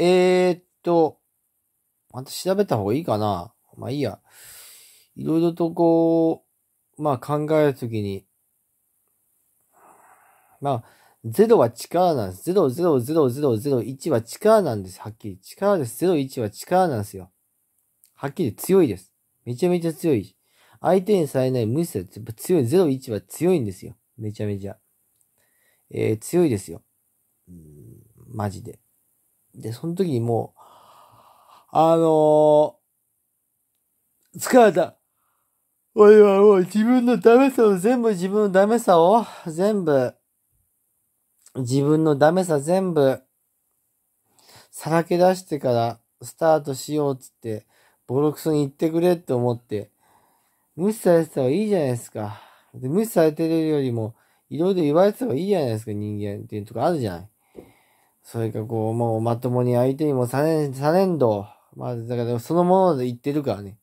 えー、っと、また調べた方がいいかな。まあいいや。いろいろとこう、まあ考えるときに、まあ、0は力なんです。0 0 0 0ロ1は力なんです。はっきり。力です。0,1は力なんですよ。はっきり強いです。めちゃめちゃ強い。相手にされない無視は強い。0,1は強いんですよ。めちゃめちゃ。えー、強いですよ。マジで。で、その時にもう、あのー、疲れた。俺はもう自分のダメさを全部自分のダメさを全部、自分のダメさ全部、さらけ出してからスタートしようっつって、ボロクソに言ってくれって思って、無視されてたらいいじゃないですか。で無視されてるよりも、いろいろ言われてた方がいいじゃないですか、人間っていうとこあるじゃない。それがこう、もうまともに相手にもさん、されんど。まあ、だからそのもので言ってるからね。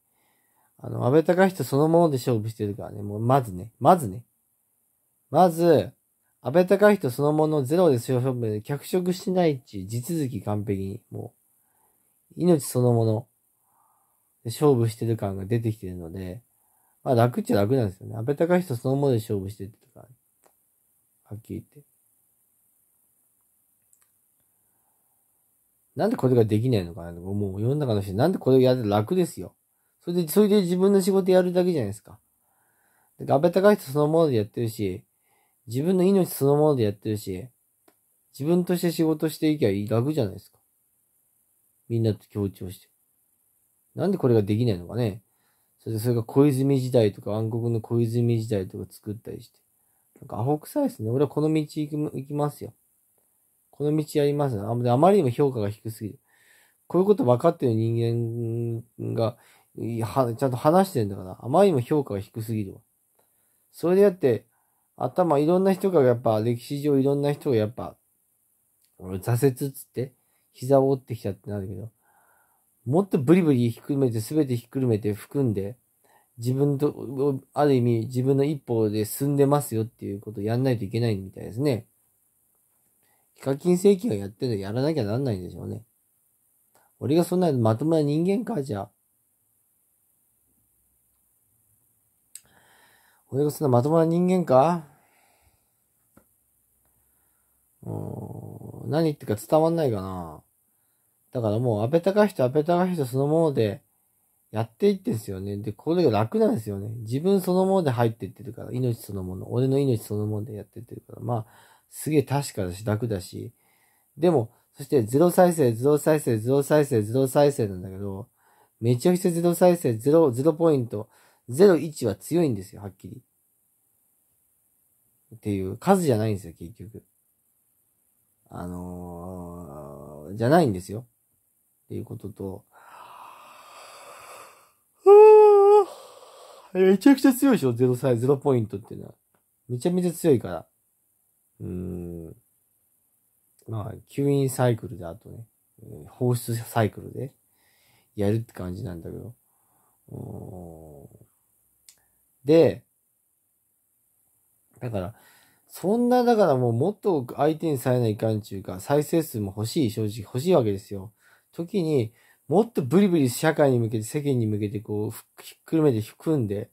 あの、安倍隆人そのもので勝負してるからね。もう、まずね。まずね。まず、安倍隆人そのものゼロで勝負で脚色しないっち、地続き完璧に、もう、命そのもの、勝負してる感が出てきてるので、まあ楽っちゃ楽なんですよね。安倍隆人そのもので勝負してるとか、はっきり言って。なんでこれができないのかなともう世の中の人、なんでこれをやる楽ですよ。それで、それで自分の仕事やるだけじゃないですか。だか高い人そのものでやってるし、自分の命そのものでやってるし、自分として仕事していきゃ楽じゃないですか。みんなと協調して。なんでこれができないのかね。それで、それが小泉時代とか暗黒の小泉時代とか作ったりして。なんかアホ臭いですね。俺はこの道行きますよ。この道やりますあ。あまりにも評価が低すぎる。こういうこと分かってる人間が、は、ちゃんと話してるんだから、あまりにも評価が低すぎるわ。それでやって、頭、いろんな人がやっぱ、歴史上いろんな人がやっぱ、挫折つって、膝を折ってきたってなるけど、もっとブリブリひっくるめて、すべてひっくるめて含んで、自分と、ある意味自分の一歩で進んでますよっていうことをやんないといけないみたいですね。ヒカキン正規がやってるやらなきゃなんないんでしょうね。俺がそんなまともな人間か、じゃあ。俺がそんなまともな人間かうん、何言ってか伝わんないかな。だからもう、安倍隆人、安倍隆人そのもので、やっていってんすよね。で、これが楽なんですよね。自分そのもので入っていってるから、命そのもの、俺の命そのものでやっていってるから、まあ、すげえ確かだし、楽だし。でも、そしてゼロ再生、ゼロ再生、ゼロ再生、ゼロ再生なんだけど、めちゃくちゃゼロ再生、ゼロ、ゼロポイント、ゼロ1は強いんですよ、はっきり。っていう数じゃないんですよ、結局。あのー、じゃないんですよ。っていうことと、めちゃくちゃ強いでしょ、ゼロサイ、ゼロポイントっていうのは。めちゃめちゃ強いから。うん、まあ、吸引サイクルであとね、放出サイクルでやるって感じなんだけど。で、だから、そんな、だからもうもっと相手にされないかんちゅうか、再生数も欲しい、正直欲しいわけですよ。時に、もっとブリブリ社会に向けて、世間に向けて、こう、ひっくるめて、含んで、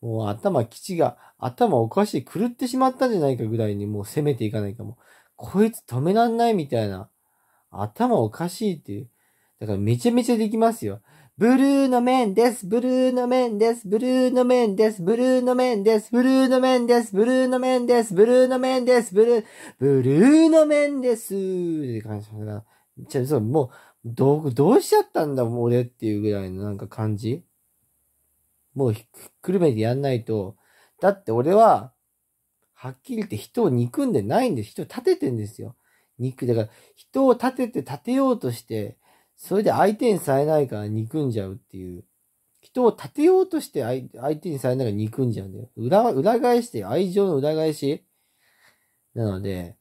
もう頭基地が、頭おかしい、狂ってしまったんじゃないかぐらいにもう攻めていかないかも。こいつ止めらんないみたいな。頭おかしいっていう。だからめちゃめちゃできますよ。ブルーの面です、ブルーの面です、ブルーの面です、ブルーの面です、ブルーの面です、ブルーの面です、ブルーの面です、ブルー、ブルーの面ですって感じだな。じゃそう、もう、どう、どうしちゃったんだ、もう俺っていうぐらいのなんか感じもうひっくるめてやんないと、だって俺は、はっきり言って人を憎んでないんです。人を立ててんですよ。憎、だから人を立てて立てようとして、それで相手にされないから憎んじゃうっていう。人を立てようとして相手にされないから憎んじゃうんだよ。裏、裏返して、愛情の裏返しなので、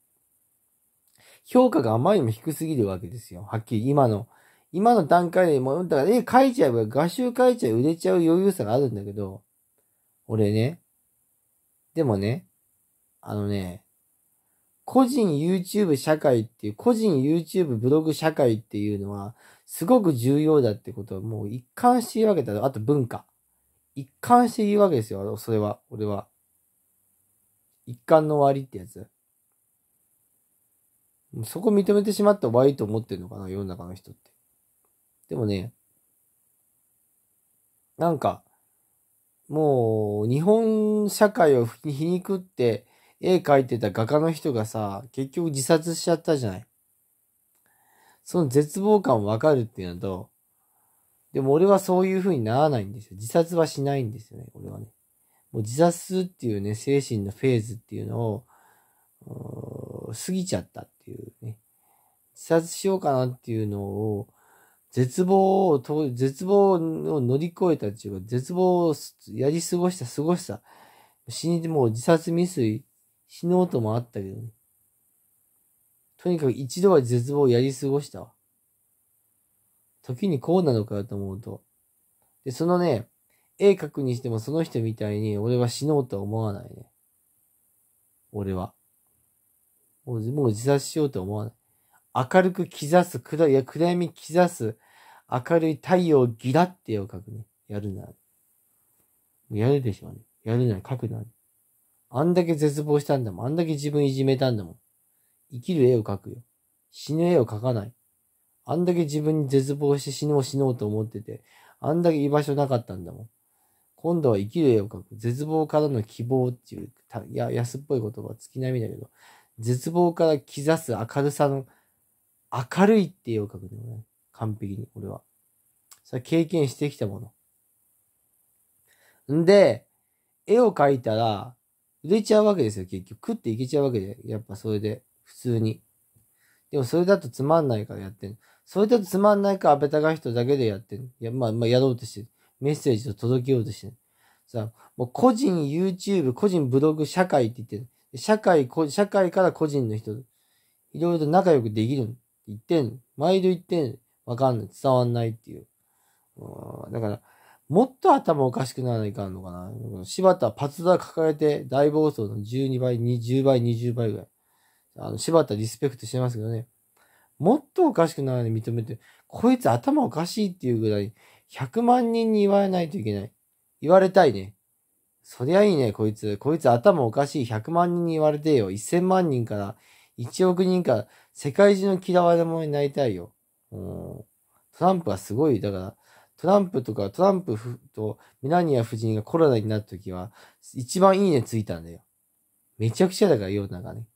評価があまりにも低すぎるわけですよ。はっきり今の今の段階でも、だから絵描いちゃえば、画集描いちゃえば売れちゃう余裕さがあるんだけど、俺ね、でもね、あのね、個人 YouTube 社会っていう、個人 YouTube ブログ社会っていうのは、すごく重要だってことをもう一貫して言うわけだあと文化。一貫して言うわけですよ。それは、俺は。一貫の終わりってやつ。そこ認めてしまって終わりと思ってるのかな、世の中の人って。でもね、なんか、もう、日本社会を皮肉って、絵描いてた画家の人がさ、結局自殺しちゃったじゃない。その絶望感わかるっていうのと、でも俺はそういう風にならないんですよ。自殺はしないんですよね、俺はね。もう自殺っていうね、精神のフェーズっていうのを、過ぎちゃったっていうね。自殺しようかなっていうのを、絶望をと、絶望を乗り越えたっていうか、絶望をやり過ごした過ごした。死にてもう自殺未遂、死のうともあったけどね。とにかく一度は絶望をやり過ごしたわ。時にこうなのかと思うと。で、そのね、絵描くにしてもその人みたいに俺は死のうとは思わないね。俺は。もうもう自殺しようとは思わない。明るく刻す、暗い、暗闇刻す、明るい太陽ギラって絵を描くね。やるな。やるでしょうね。やるなら描くな。あんだけ絶望したんだもん。あんだけ自分いじめたんだもん。生きる絵を描くよ。死ぬ絵を描かない。あんだけ自分に絶望して死のう死のうと思ってて、あんだけ居場所なかったんだもん。今度は生きる絵を描く。絶望からの希望っていう、たや安っぽい言葉、月並みだけど、絶望から刻す明るさの明るいって絵を描くんだよね。完璧に、俺は。それ経験してきたもの。んで、絵を描いたら、売れちゃうわけですよ、結局。食っていけちゃうわけで。やっぱそれで、普通に。でもそれだとつまんないからやってんそれだとつまんないから安倍が人だけでやってんいや、まあ、まあ、やろうとしてる。メッセージを届けようとしてる。さあ、もう個人 YouTube、個人ブログ、社会って言ってる。社会、社会から個人の人、いろいろと仲良くできる一点、毎度一点、わかんない、伝わんないっていう。だから、もっと頭おかしくならないかんのかな。柴田、パツダ抱えて大暴走の12倍、2 0倍、20倍ぐらい。あの、柴田リスペクトしてますけどね。もっとおかしくならない認めて、こいつ頭おかしいっていうぐらい、100万人に言われないといけない。言われたいね。そりゃいいね、こいつ。こいつ頭おかしい。100万人に言われてよ。1000万人から1億人か、世界中の嫌われ者になりたいよ。トランプはすごい。だから、トランプとか、トランプとミナニア夫人がコロナになった時は、一番いいねついたんだよ。めちゃくちゃだから、世の中ね。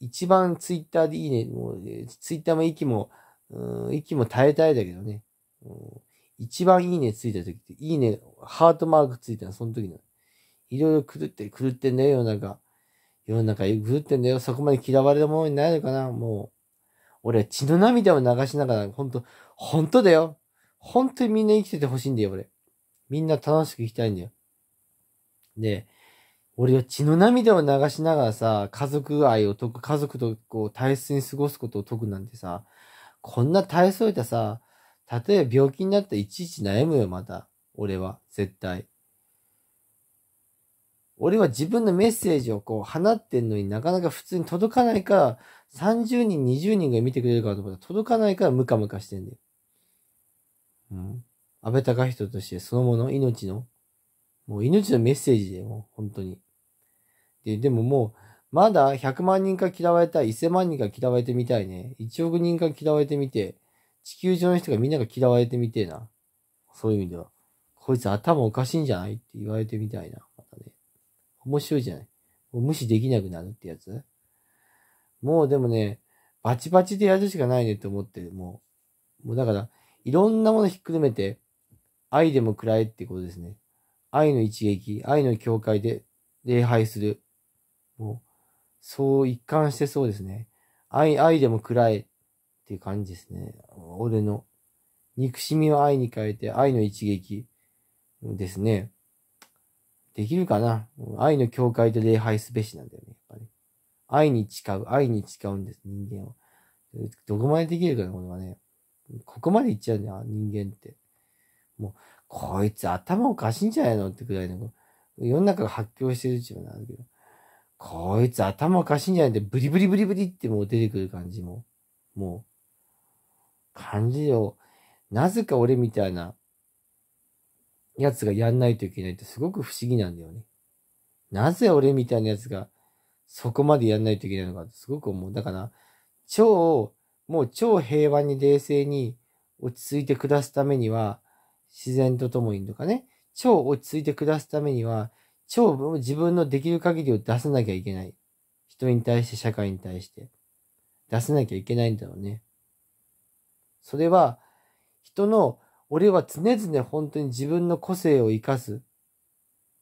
一番ツイッターでいいね、もう、ツイッターも息も、うん、息も耐えたいだけどね、一番いいねついた時って、いいね、ハートマークついたの、その時の。いろいろ狂って、狂ってんだよ、世の中。世の中グぐってんだよ。そこまで嫌われるものになるかなもう。俺は血の涙を流しながら、ほんと、ほんとだよ。本当にみんな生きててほしいんだよ、俺。みんな楽しく生きたいんだよ。で、俺は血の涙を流しながらさ、家族愛を解く、家族とこう大切に過ごすことを解くなんてさ、こんな大それたさ、例えば病気になったらいちいち悩むよ、また。俺は、絶対。俺は自分のメッセージをこう放ってんのになかなか普通に届かないから、30人、20人が見てくれるかと思ったら届かないからムカムカしてんだよ。うん。安倍隆人としてそのもの、命の、もう命のメッセージでもう本当に。で、でももう、まだ100万人か嫌われたい、1000万人か嫌われてみたいね。1億人か嫌われてみて、地球上の人がみんなが嫌われてみてえな。そういう意味では。こいつ頭おかしいんじゃないって言われてみたいな。面白いじゃない。もう無視できなくなるってやつ。もうでもね、バチバチでやるしかないねって思って、もう、もうだから、いろんなものひっくるめて、愛でも喰らえってことですね。愛の一撃、愛の境界で礼拝する。もう、そう一貫してそうですね。愛、愛でも喰らえっていう感じですね。俺の。憎しみを愛に変えて愛の一撃ですね。できるかな愛の境界で礼拝すべしなんだよね。やっぱり、愛に誓う、愛に誓うんです、人間は。どこまでできるかな、これはね。ここまでいっちゃうんだよ、人間って。もう、こいつ頭おかしいんじゃないのってくらいの、世の中が発狂してるっていうのはあるけど、こいつ頭おかしいんじゃないって、ブリブリブリブリってもう出てくる感じも、もう、感じを、なぜか俺みたいな、やつがやんないといけないってすごく不思議なんだよね。なぜ俺みたいなやつがそこまでやんないといけないのかってすごく思う。だから、超、もう超平和に冷静に落ち着いて暮らすためには、自然と共にとかね、超落ち着いて暮らすためには、超自分のできる限りを出さなきゃいけない。人に対して、社会に対して。出さなきゃいけないんだろうね。それは、人の俺は常々本当に自分の個性を生かす、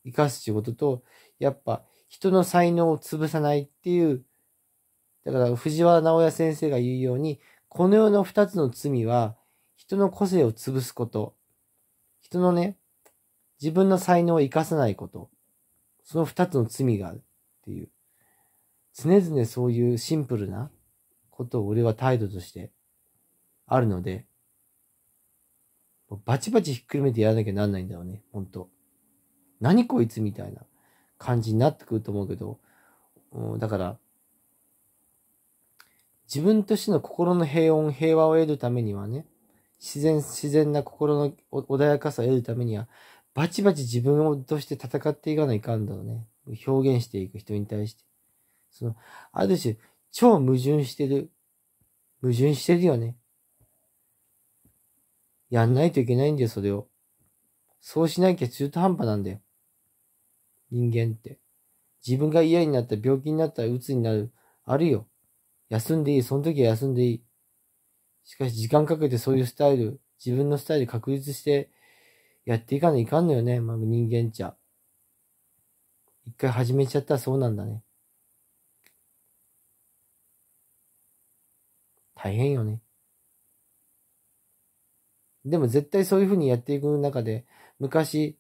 生かす仕事と、やっぱ人の才能を潰さないっていう、だから藤原直哉先生が言うように、この世の二つの罪は、人の個性を潰すこと、人のね、自分の才能を生かさないこと、その二つの罪があるっていう、常々そういうシンプルなことを俺は態度としてあるので、バチバチひっくるめてやらなきゃなんないんだろうね、ほんと。何こいつみたいな感じになってくると思うけど、だから、自分としての心の平穏、平和を得るためにはね、自然、自然な心の穏やかさを得るためには、バチバチ自分として戦っていかないかんだろうね。表現していく人に対して。その、ある種、超矛盾してる。矛盾してるよね。やんないといけないんだよ、それを。そうしなきゃ中途半端なんだよ。人間って。自分が嫌になったら、病気になったら鬱になる。あるよ。休んでいい。その時は休んでいい。しかし時間かけてそういうスタイル、自分のスタイル確立してやっていかないかんのよね。まあ、人間ちゃ。一回始めちゃったらそうなんだね。大変よね。でも絶対そういう風にやっていく中で、昔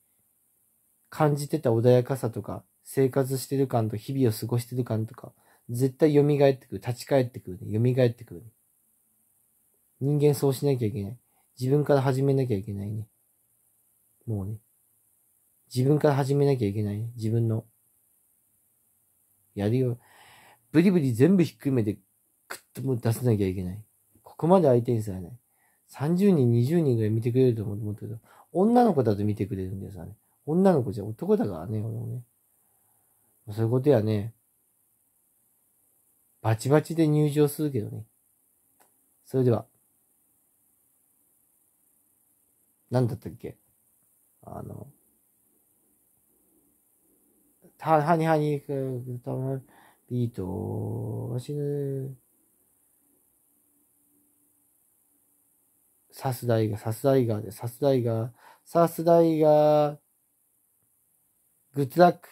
感じてた穏やかさとか、生活してる感と日々を過ごしてる感とか、絶対蘇ってくる。立ち返ってくる、ね。蘇ってくる、ね。人間そうしなきゃいけない。自分から始めなきゃいけないね。もうね。自分から始めなきゃいけないね。自分の。やるよ。ブリブリ全部ひっくるめて、くっとも出さなきゃいけない。ここまで相手にされない。30人、20人ぐらい見てくれると思ってたけど、女の子だと見てくれるんですよね。女の子じゃ男だからね、俺もね。そういうことやね。バチバチで入場するけどね。それでは。何だったっけあの、た、はにはに、く、たま、ビート、死ぬ。サスダイガー、サスダイガーで、サスダイガー、サスダイガー、グッズダック。